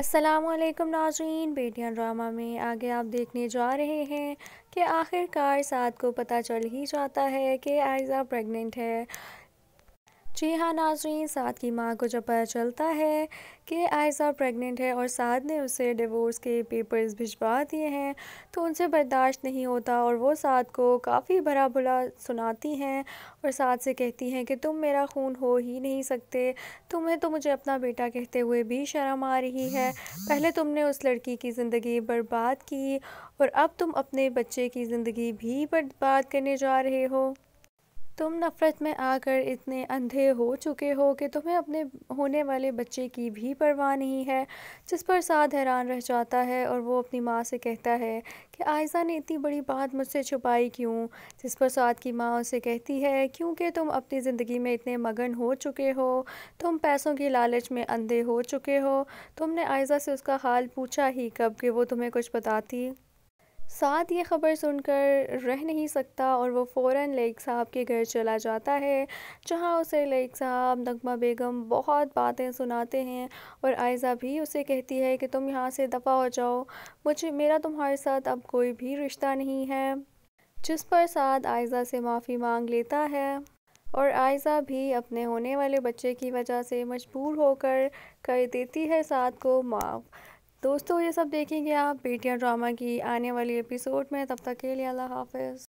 असलकम नाजरीन बेटियाँ ड्रामा में आगे आप देखने जा रहे हैं कि आखिरकार साथ को पता चल ही जाता है कि आयज़ा प्रेग्नेंट है जी हाँ नाजरीन साद की माँ को जब पता चलता है कि आयसा प्रेग्नेंट है और साद ने उसे डिवोर्स के पेपर्स भिजवा दिए हैं तो उनसे बर्दाश्त नहीं होता और वो साद को काफ़ी भरा भुला सुनाती हैं और साद से कहती हैं कि तुम मेरा खून हो ही नहीं सकते तुम्हें तो मुझे अपना बेटा कहते हुए भी शर्म आ रही है पहले तुमने उस लड़की की ज़िंदगी बर्बाद की और अब तुम अपने बच्चे की ज़िंदगी भी बर्बाद करने जा रहे हो तुम नफ़रत में आकर इतने अंधे हो चुके हो कि तुम्हें अपने होने वाले बच्चे की भी परवाह नहीं है जिस पर साद हैरान रह जाता है और वो अपनी माँ से कहता है कि आयजा ने इतनी बड़ी बात मुझसे छुपाई क्यों जिस पर साद की माँ उसे कहती है क्योंकि तुम अपनी ज़िंदगी में इतने मगन हो चुके हो तुम पैसों की लालच में अंधे हो चुके हो तुमने आयजा से उसका हाल पूछा ही कब कि वो तुम्हें कुछ बताती साथ ये ख़बर सुनकर रह नहीं सकता और वो फ़ौर लेक साहब के घर चला जाता है जहाँ उसे लेक साहब नगमा बेगम बहुत बातें सुनाते हैं और आयज़ा भी उसे कहती है कि तुम यहाँ से दफ़ा हो जाओ मुझे मेरा तुम्हारे साथ अब कोई भी रिश्ता नहीं है जिस पर साथ आयज़ा से माफ़ी मांग लेता है और आयज़ा भी अपने होने वाले बच्चे की वजह से मजबूर होकर कर देती है साथ को माफ़ दोस्तों ये सब देखेंगे आप बेटिया ड्रामा की आने वाली एपिसोड में तब तक के लिए अल्लाह हाफिज़